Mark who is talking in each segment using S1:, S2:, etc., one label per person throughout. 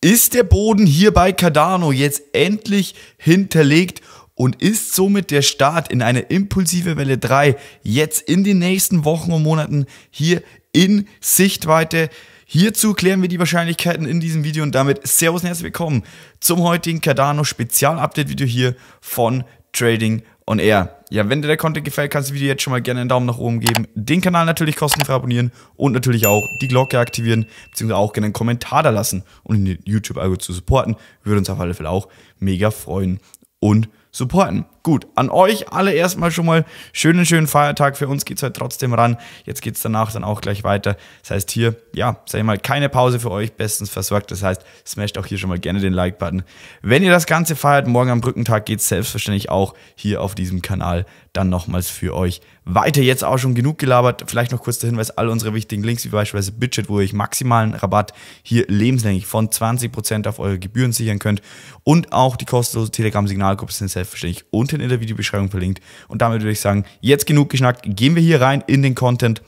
S1: ist der Boden hier bei Cardano jetzt endlich hinterlegt und ist somit der Start in eine impulsive Welle 3 jetzt in den nächsten Wochen und Monaten hier in Sichtweite. Hierzu klären wir die Wahrscheinlichkeiten in diesem Video und damit Servus und herzlich willkommen zum heutigen Cardano Spezial-Update-Video hier von Trading on Air. Ja, wenn dir der Content gefällt, kannst du das Video jetzt schon mal gerne einen Daumen nach oben geben, den Kanal natürlich kostenfrei abonnieren und natürlich auch die Glocke aktivieren, beziehungsweise auch gerne einen Kommentar da lassen und um den YouTube-Algo zu supporten. Würde uns auf alle Fälle auch mega freuen. Und supporten. Gut, an euch alle erstmal schon mal schönen, schönen Feiertag. Für uns geht's heute halt trotzdem ran. Jetzt geht es danach dann auch gleich weiter. Das heißt hier, ja, sag ich mal, keine Pause für euch, bestens versorgt. Das heißt, smasht auch hier schon mal gerne den Like-Button. Wenn ihr das Ganze feiert, morgen am Brückentag geht es selbstverständlich auch hier auf diesem Kanal dann nochmals für euch weiter. Jetzt auch schon genug gelabert. Vielleicht noch kurz der Hinweis, all unsere wichtigen Links, wie beispielsweise Budget, wo ihr euch maximalen Rabatt hier lebenslänglich von 20% auf eure Gebühren sichern könnt und auch die kostenlose Telegram-Signalgruppe sind selbstverständlich unten in der Videobeschreibung verlinkt. Und damit würde ich sagen, jetzt genug geschnackt, gehen wir hier rein in den Content.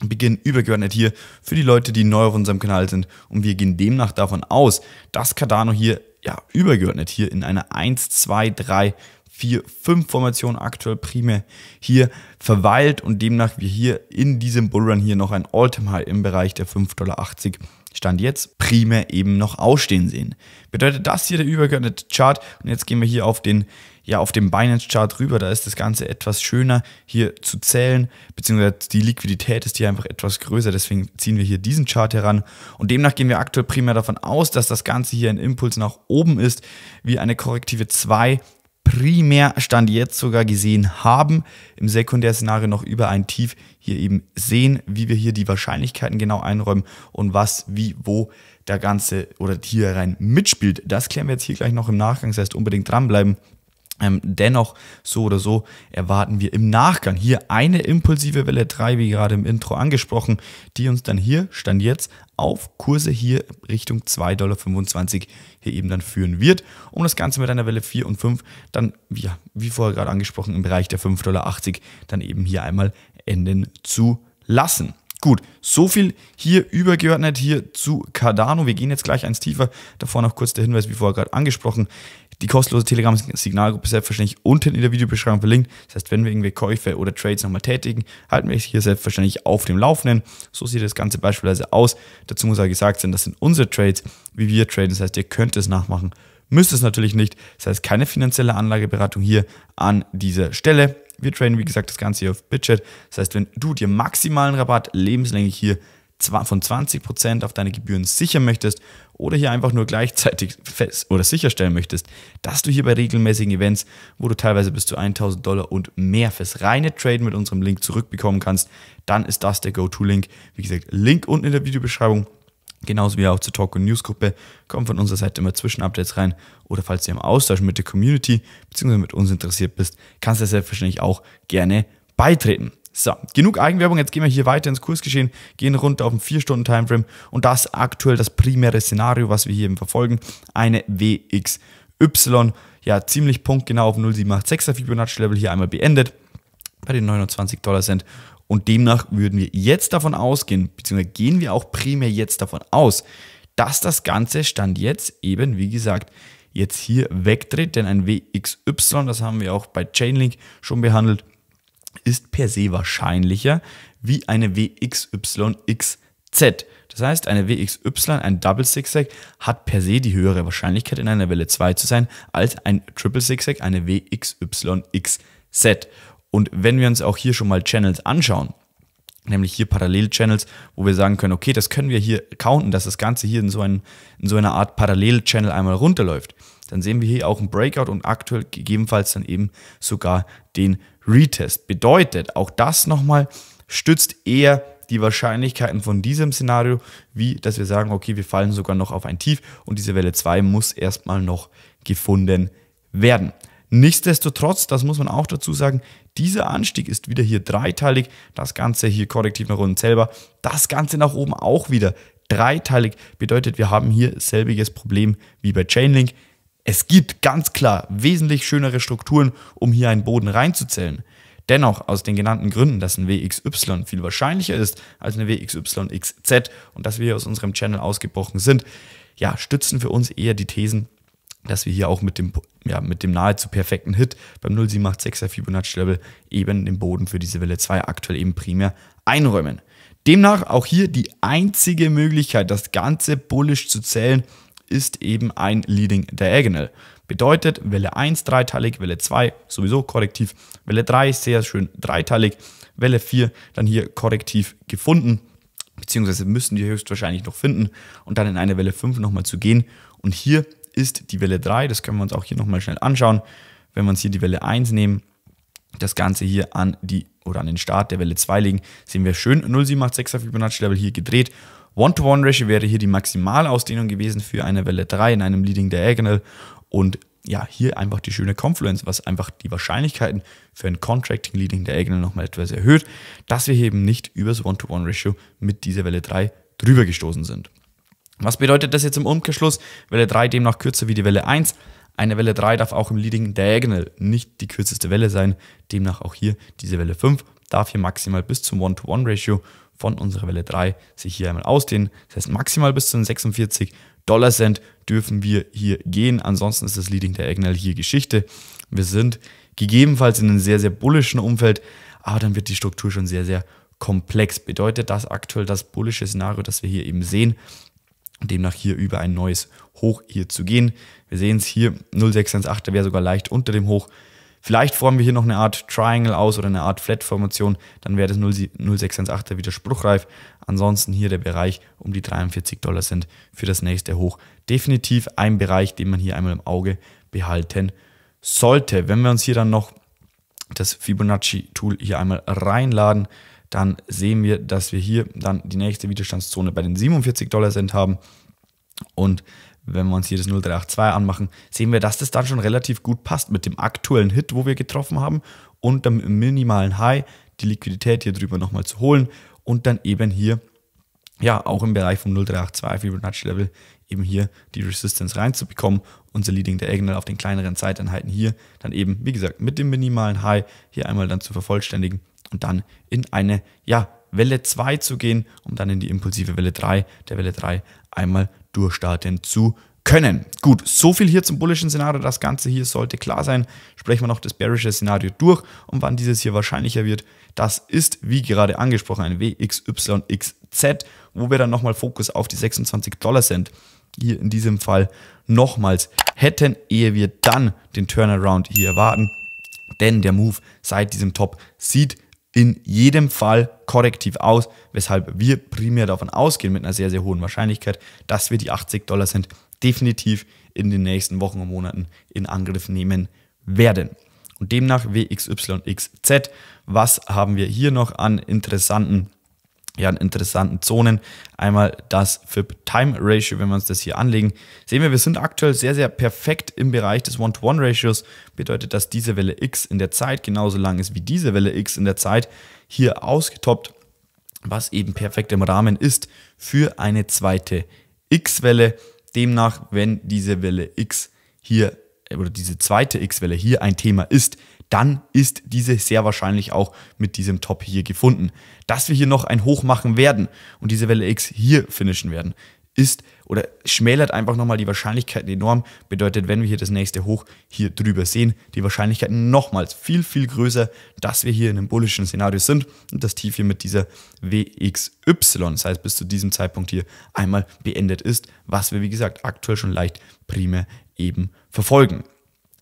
S1: Beginnen übergeordnet hier für die Leute, die neu auf unserem Kanal sind. Und wir gehen demnach davon aus, dass Cardano hier ja, über hier in einer 1, 2, 3, 4, 5 Formation aktuell primär hier verweilt und demnach wir hier in diesem Bullrun hier noch ein all time High im Bereich der 5,80 Dollar Stand jetzt primär eben noch ausstehen sehen. Bedeutet das hier der übergeordnete Chart und jetzt gehen wir hier auf den ja auf dem Binance Chart rüber, da ist das Ganze etwas schöner hier zu zählen, beziehungsweise die Liquidität ist hier einfach etwas größer, deswegen ziehen wir hier diesen Chart heran und demnach gehen wir aktuell primär davon aus, dass das Ganze hier ein Impuls nach oben ist, wie eine korrektive 2 Primärstand jetzt sogar gesehen haben. Im Sekundärszenario noch über ein Tief hier eben sehen, wie wir hier die Wahrscheinlichkeiten genau einräumen und was, wie, wo der Ganze oder hier rein mitspielt. Das klären wir jetzt hier gleich noch im Nachgang. Das heißt, unbedingt dranbleiben. Ähm, dennoch, so oder so, erwarten wir im Nachgang hier eine impulsive Welle 3, wie gerade im Intro angesprochen, die uns dann hier, Stand jetzt, auf Kurse hier Richtung 2,25 Dollar hier eben dann führen wird, um das Ganze mit einer Welle 4 und 5 dann, ja, wie vorher gerade angesprochen, im Bereich der 5,80 Dollar dann eben hier einmal enden zu lassen. Gut, so viel hier übergeordnet hier zu Cardano. Wir gehen jetzt gleich eins tiefer. Davor noch kurz der Hinweis, wie vorher gerade angesprochen. Die kostenlose Telegram-Signalgruppe selbstverständlich unten in der Videobeschreibung verlinkt. Das heißt, wenn wir irgendwie Käufe oder Trades nochmal tätigen, halten wir es hier selbstverständlich auf dem Laufenden. So sieht das Ganze beispielsweise aus. Dazu muss aber gesagt sein, das sind unsere Trades, wie wir traden. Das heißt, ihr könnt es nachmachen, müsst es natürlich nicht. Das heißt, keine finanzielle Anlageberatung hier an dieser Stelle. Wir traden, wie gesagt, das Ganze hier auf BitChat. Das heißt, wenn du dir maximalen Rabatt lebenslänglich hier von 20% auf deine Gebühren sichern möchtest oder hier einfach nur gleichzeitig fest oder sicherstellen möchtest, dass du hier bei regelmäßigen Events, wo du teilweise bis zu 1000 Dollar und mehr fürs reine Trade mit unserem Link zurückbekommen kannst, dann ist das der Go-To-Link. Wie gesagt, Link unten in der Videobeschreibung. Genauso wie auch zur Talk- und News-Gruppe kommen von unserer Seite immer Zwischenupdates rein. Oder falls du im Austausch mit der Community bzw. mit uns interessiert bist, kannst du selbstverständlich auch gerne beitreten. So, genug Eigenwerbung, jetzt gehen wir hier weiter ins Kursgeschehen, gehen runter auf einen 4-Stunden-Timeframe und das aktuell das primäre Szenario, was wir hier eben verfolgen, eine WXY, ja ziemlich punktgenau auf 0,786er Fibonacci-Level hier einmal beendet bei den 29 Dollar Cent und demnach würden wir jetzt davon ausgehen, beziehungsweise gehen wir auch primär jetzt davon aus, dass das Ganze Stand jetzt eben, wie gesagt, jetzt hier wegdreht, denn ein WXY, das haben wir auch bei Chainlink schon behandelt, ist per se wahrscheinlicher wie eine WXYXZ. Das heißt, eine WXY, ein Double Zigzag, hat per se die höhere Wahrscheinlichkeit, in einer Welle 2 zu sein, als ein Triple Zigzag, eine WXYXZ. Und wenn wir uns auch hier schon mal Channels anschauen, nämlich hier Parallel-Channels, wo wir sagen können, okay, das können wir hier counten, dass das Ganze hier in so, einen, in so einer Art Parallel-Channel einmal runterläuft, dann sehen wir hier auch einen Breakout und aktuell gegebenenfalls dann eben sogar den Retest. Bedeutet, auch das nochmal stützt eher die Wahrscheinlichkeiten von diesem Szenario, wie dass wir sagen, okay, wir fallen sogar noch auf ein Tief und diese Welle 2 muss erstmal noch gefunden werden. Nichtsdestotrotz, das muss man auch dazu sagen, dieser Anstieg ist wieder hier dreiteilig, das Ganze hier korrektiv nach unten selber, das Ganze nach oben auch wieder dreiteilig. Bedeutet, wir haben hier selbiges Problem wie bei Chainlink. Es gibt ganz klar wesentlich schönere Strukturen, um hier einen Boden reinzuzählen. Dennoch, aus den genannten Gründen, dass ein WXY viel wahrscheinlicher ist als eine WXYXZ und dass wir hier aus unserem Channel ausgebrochen sind, ja, stützen für uns eher die Thesen, dass wir hier auch mit dem ja, mit dem nahezu perfekten Hit beim 0786er Fibonacci Level eben den Boden für diese Welle 2 aktuell eben primär einräumen. Demnach auch hier die einzige Möglichkeit, das Ganze bullisch zu zählen, ist eben ein Leading Diagonal. Bedeutet Welle 1 dreiteilig, Welle 2 sowieso korrektiv, Welle 3 sehr schön dreiteilig, Welle 4 dann hier korrektiv gefunden, beziehungsweise müssen die höchstwahrscheinlich noch finden und dann in eine Welle 5 nochmal zu gehen und hier ist die Welle 3. Das können wir uns auch hier nochmal schnell anschauen. Wenn wir uns hier die Welle 1 nehmen, das Ganze hier an die oder an den Start der Welle 2 legen, sehen wir schön 0,786er Fibonacci-Level hier gedreht. One-to-One-Ratio wäre hier die Maximalausdehnung gewesen für eine Welle 3 in einem Leading Diagonal und ja, hier einfach die schöne Confluence, was einfach die Wahrscheinlichkeiten für ein Contracting Leading Diagonal nochmal etwas erhöht, dass wir eben nicht übers One-to-One-Ratio mit dieser Welle 3 drüber gestoßen sind. Was bedeutet das jetzt im Umkehrschluss? Welle 3 demnach kürzer wie die Welle 1. Eine Welle 3 darf auch im Leading Diagonal nicht die kürzeste Welle sein. Demnach auch hier diese Welle 5 darf hier maximal bis zum 1 to 1 ratio von unserer Welle 3 sich hier einmal ausdehnen. Das heißt, maximal bis zu 46 Dollar Cent dürfen wir hier gehen. Ansonsten ist das Leading Diagonal hier Geschichte. Wir sind gegebenenfalls in einem sehr, sehr bullischen Umfeld, aber dann wird die Struktur schon sehr, sehr komplex. Bedeutet das aktuell das bullische Szenario, das wir hier eben sehen, demnach hier über ein neues Hoch hier zu gehen. Wir sehen es hier, 0,618 wäre sogar leicht unter dem Hoch. Vielleicht formen wir hier noch eine Art Triangle aus oder eine Art Flat-Formation, dann wäre das 0,618 wieder spruchreif. Ansonsten hier der Bereich um die 43 Dollar Cent für das nächste Hoch. Definitiv ein Bereich, den man hier einmal im Auge behalten sollte. Wenn wir uns hier dann noch das Fibonacci-Tool hier einmal reinladen, dann sehen wir, dass wir hier dann die nächste Widerstandszone bei den 47 Dollar Cent haben. Und wenn wir uns hier das 0382 anmachen, sehen wir, dass das dann schon relativ gut passt mit dem aktuellen Hit, wo wir getroffen haben und dem minimalen High die Liquidität hier drüber nochmal zu holen und dann eben hier, ja, auch im Bereich vom 0382 Fibonacci Level eben hier die Resistance reinzubekommen, unser Leading Diagonal auf den kleineren Zeiteinheiten hier dann eben, wie gesagt, mit dem minimalen High hier einmal dann zu vervollständigen und dann in eine ja, Welle 2 zu gehen, um dann in die impulsive Welle 3, der Welle 3 einmal durchstarten zu können. Gut, so viel hier zum bullischen Szenario. Das Ganze hier sollte klar sein. Sprechen wir noch das bearische Szenario durch und wann dieses hier wahrscheinlicher wird. Das ist, wie gerade angesprochen, ein WXYXZ, wo wir dann nochmal Fokus auf die 26 Dollar Cent hier in diesem Fall nochmals hätten, ehe wir dann den Turnaround hier erwarten. Denn der Move seit diesem Top sieht in jedem Fall korrektiv aus, weshalb wir primär davon ausgehen, mit einer sehr, sehr hohen Wahrscheinlichkeit, dass wir die 80 Dollar sind, definitiv in den nächsten Wochen und Monaten in Angriff nehmen werden. Und demnach WXYXZ, was haben wir hier noch an interessanten ja, in interessanten Zonen. Einmal das FIP-Time-Ratio, wenn wir uns das hier anlegen, sehen wir, wir sind aktuell sehr, sehr perfekt im Bereich des One-to-One-Ratios. Bedeutet, dass diese Welle X in der Zeit genauso lang ist wie diese Welle X in der Zeit hier ausgetoppt, was eben perfekt im Rahmen ist für eine zweite X-Welle. Demnach, wenn diese Welle X hier oder diese zweite X-Welle hier ein Thema ist, dann ist diese sehr wahrscheinlich auch mit diesem Top hier gefunden. Dass wir hier noch ein Hoch machen werden und diese Welle X hier finishen werden, ist oder schmälert einfach nochmal die Wahrscheinlichkeiten enorm. Bedeutet, wenn wir hier das nächste Hoch hier drüber sehen, die Wahrscheinlichkeiten nochmals viel, viel größer, dass wir hier in einem bullischen Szenario sind und das Tief hier mit dieser WXY, das heißt bis zu diesem Zeitpunkt hier einmal beendet ist, was wir wie gesagt aktuell schon leicht primär eben verfolgen.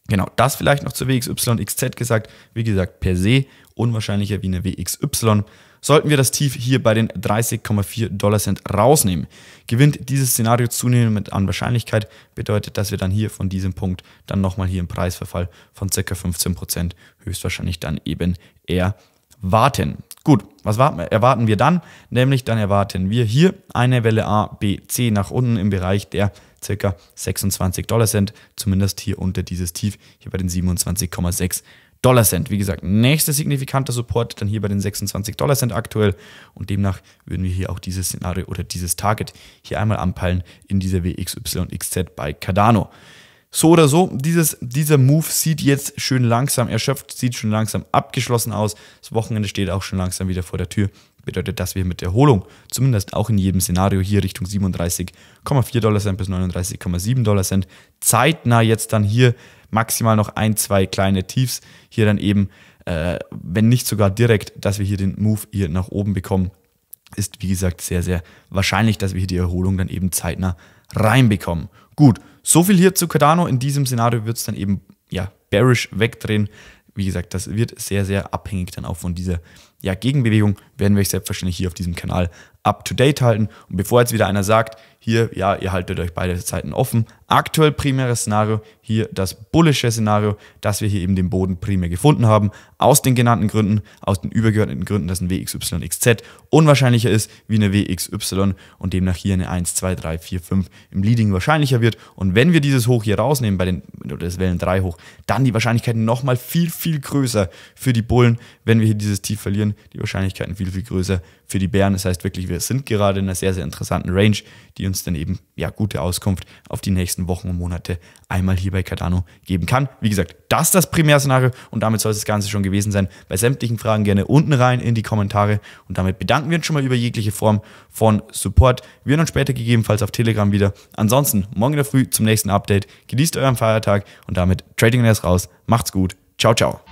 S1: Genau, das vielleicht noch zur WXYXZ gesagt. Wie gesagt, per se unwahrscheinlicher wie eine WXY. Sollten wir das Tief hier bei den 30,4 Dollar Cent rausnehmen, gewinnt dieses Szenario zunehmend an Wahrscheinlichkeit, bedeutet, dass wir dann hier von diesem Punkt dann nochmal hier einen Preisverfall von ca. 15% höchstwahrscheinlich dann eben erwarten. Gut, was erwarten wir dann? Nämlich dann erwarten wir hier eine Welle A, B, C nach unten im Bereich der ca. 26 Dollar Cent, zumindest hier unter dieses Tief, hier bei den 27,6 Dollar Cent. Wie gesagt, nächster signifikanter Support dann hier bei den 26 Dollar Cent aktuell und demnach würden wir hier auch dieses Szenario oder dieses Target hier einmal anpeilen in dieser WXYXZ bei Cardano. So oder so, dieses, dieser Move sieht jetzt schön langsam erschöpft, sieht schon langsam abgeschlossen aus. Das Wochenende steht auch schon langsam wieder vor der Tür. Bedeutet, dass wir mit Erholung, zumindest auch in jedem Szenario hier Richtung 37,4 Dollar Cent bis 39,7 Dollar Cent, zeitnah jetzt dann hier maximal noch ein, zwei kleine Tiefs, hier dann eben, äh, wenn nicht sogar direkt, dass wir hier den Move hier nach oben bekommen, ist wie gesagt sehr, sehr wahrscheinlich, dass wir hier die Erholung dann eben zeitnah reinbekommen. Gut, so viel hier zu Cardano. In diesem Szenario wird es dann eben ja, bearish wegdrehen. Wie gesagt, das wird sehr, sehr abhängig dann auch von dieser ja, Gegenbewegung, werden wir euch selbstverständlich hier auf diesem Kanal up to date halten. Und bevor jetzt wieder einer sagt, hier, ja, ihr haltet euch beide Seiten offen. Aktuell primäres Szenario, hier das bullische Szenario, dass wir hier eben den Boden primär gefunden haben. Aus den genannten Gründen, aus den übergeordneten Gründen, dass ein WXYXZ unwahrscheinlicher ist wie eine WXY und demnach hier eine 1, 2, 3, 4, 5 im Leading wahrscheinlicher wird. Und wenn wir dieses Hoch hier rausnehmen, bei den, oder das Wellen 3 hoch, dann die Wahrscheinlichkeit nochmal viel, viel größer für die Bullen, wenn wir hier dieses Tief verlieren, die Wahrscheinlichkeiten viel, viel größer für die Bären. Das heißt wirklich, wir sind gerade in einer sehr, sehr interessanten Range, die uns dann eben ja gute Auskunft auf die nächsten Wochen und Monate einmal hier bei Cardano geben kann. Wie gesagt, das ist das Primärszenario und damit soll es das Ganze schon gewesen sein. Bei sämtlichen Fragen gerne unten rein in die Kommentare und damit bedanken wir uns schon mal über jegliche Form von Support. Wir hören uns später gegebenenfalls auf Telegram wieder. Ansonsten morgen in der Früh zum nächsten Update. Genießt euren Feiertag und damit Trading Desk raus. Macht's gut. Ciao, ciao.